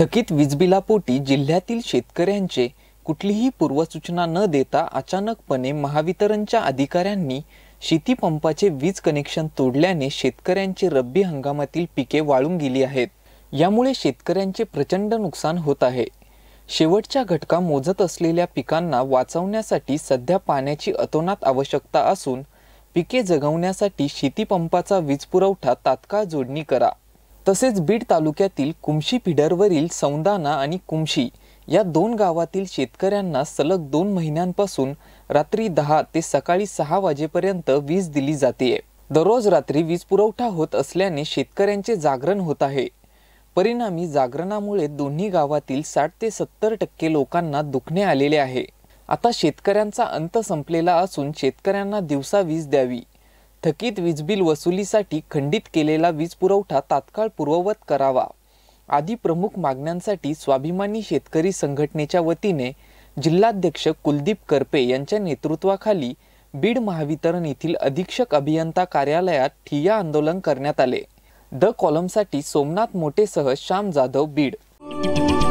थकीत वीजबिलापोटी जिल्ह्यातील शेतकऱ्यांचे कुठलीही पूर्वसूचना न देता अचानकपणे महावितरणच्या अधिकाऱ्यांनी शेतीपंपाचे वीज कनेक्शन तोडल्याने शेतकऱ्यांचे रब्बी हंगामातील पिके वाळून गेली आहेत यामुळे शेतकऱ्यांचे प्रचंड नुकसान होत आहे शेवटच्या घटका मोजत असलेल्या पिकांना वाचवण्यासाठी सध्या पाण्याची अतोनात आवश्यकता असून पिके जगवण्यासाठी शेतीपंपाचा वीजपुरवठा तात्काळ जोडणी करा तसेच बीड तालुक्यातील कुमशी पिढरवरील सौंदाना आणि कुमशी या दोन गावातील शेतकऱ्यांना सलग दोन महिन्यांपासून रात्री दहा ते सकाळी सहा वाजेपर्यंत वीज दिली जाते दररोज रात्री वीज पुरवठा होत असल्याने शेतकऱ्यांचे जागरण होत आहे परिणामी जागरणामुळे दोन्ही गावातील साठ ते सत्तर टक्के लोकांना दुखणे आलेले आहे आता शेतकऱ्यांचा अंत संपलेला असून शेतकऱ्यांना दिवसा वीज द्यावी थकीत वीजबिल वसुलीसाठी खंडित केलेला वीज पुरवठा तात्काळ पूर्ववत करावा आदी प्रमुख मागण्यांसाठी स्वाभिमानी शेतकरी संघटनेच्या वतीने जिल्हाध्यक्ष कुलदीप करपे यांच्या नेतृत्वाखाली बीड महावितरण येथील अधीक्षक अभियंता कार्यालयात ठिय्या आंदोलन करण्यात आले द कॉलमसाठी सोमनाथ मोठेसह श्याम जाधव बीड